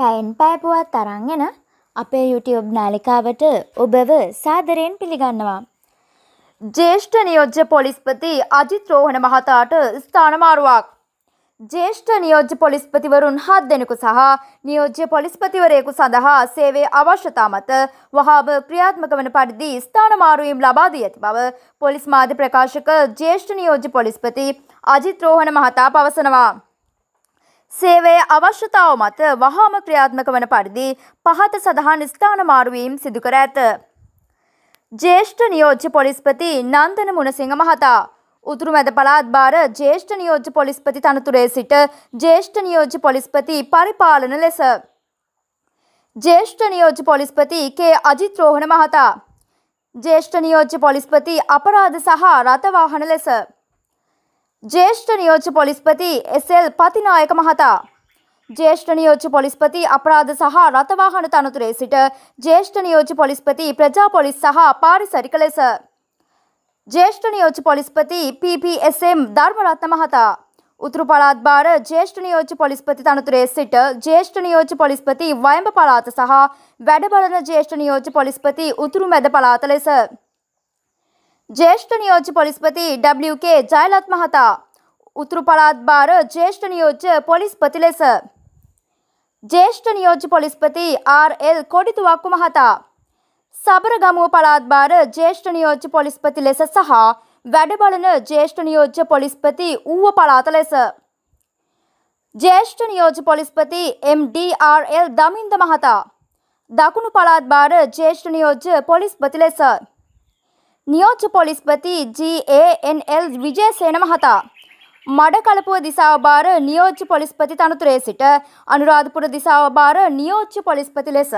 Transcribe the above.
පැයෙන් පැපුවත් තරන්ගෙන අපේ YouTube නාලිකාවට ඔබව සාදරයෙන් පිළිගන්නවා. ජේෂ්ඨ නියෝජ්‍ය පොලිස්පති අජිත් රෝහණ මහතාට ස්ථානමාරුවක්. ජේෂ්ඨ නියෝජ්‍ය පොලිස්පතිවරුන් හත් දෙනෙකු සහ නියෝජ්‍ය පොලිස්පතිවරයෙකු සඳහා සේවේ අවශ්‍යතා මත වහාම ක්‍රියාත්මක වන පරිදි ස්ථානමාරුවීම් ලබා දී ඇති බව පොලිස් මාධ්‍ය ප්‍රකාශක ජේෂ්ඨ නියෝජ්‍ය පොලිස්පති අජිත් රෝහණ මහතා පවසනවා. සේවයේ අවශ්‍යතාව මත වහාම ක්‍රියාත්මක වන පරිදි පහත සඳහන් ස්ථාන මාරුවීම් සිදු කර ඇත. ජේෂ්ඨ නියෝජ්‍ය පොලිස්පති නන්දන මුණසිංහ මහතා උතුරු මැද පළාත් භාර ජේෂ්ඨ නියෝජ්‍ය පොලිස්පති තනතුරේ සිට ජේෂ්ඨ නියෝජ්‍ය පොලිස්පති පරිපාලන ලෙස ජේෂ්ඨ නියෝජ්‍ය පොලිස්පති කේ අජිත් රෝහණ මහතා ජේෂ්ඨ නියෝජ්‍ය පොලිස්පති අපරාධ සහ රථවාහන ලෙස ජේෂ්ඨ නියෝජ්‍ය පොලිස්පති එස්.එල්. පතිනායක මහතා ජේෂ්ඨ නියෝජ්‍ය පොලිස්පති අපරාධ සහ රථවාහන තනතුරේ සිට ජේෂ්ඨ නියෝජ්‍ය පොලිස්පති ප්‍රජා පොලිස් සහ පාරිසරික ලෙස ජේෂ්ඨ නියෝජ්‍ය පොලිස්පති PPSM ධර්මරත්න මහතා උතුරු පළාත් භාර ජේෂ්ඨ නියෝජ්‍ය පොලිස්පති තනතුරේ සිට ජේෂ්ඨ නියෝජ්‍ය පොලිස්පති වයඹ පළාත සහ වැඩ බලන ජේෂ්ඨ නියෝජ්‍ය පොලිස්පති උතුරු මැද පළාත ලෙස જ્યેષ્ઠ નિયોજ પોલીસપતિ ડબલ્યુ કે જાહેરાતમાં હતા ઉત્તરપાળાદ બાર જ્યેષ્ઠ નિયોજ પોલીસપતિલેસ જ્યેષ્ઠ નિયોજ પોલીસપતિ આર એલ કોડિતુવાકુમાં હતા සබරගමුව පළාත් බාර ජේෂ්ඨ නියෝජ්‍ය පොලිස්පති ලෙස සහ වැඩබලන ජේෂ්ඨ නියෝජ්‍ය පොලිස්පති ඌව පළාත ලෙස. ජේෂ්ඨ නියෝජ්‍ය පොලිස්පති MDRL දමින්ද මහතා. දකුණු පළාත් බාර ජේෂ්ඨ නියෝජ්‍ය පොලිස්පති ලෙස. නියෝජ්‍ය පොලිස්පති GANL විජේසේන මහතා. මඩ කලපුව දිසාව බාර නියෝජ්‍ය පොලිස්පති තනතුරේ සිට අනුරාධපුර දිසාව බාර නියෝජ්‍ය පොලිස්පති ලෙස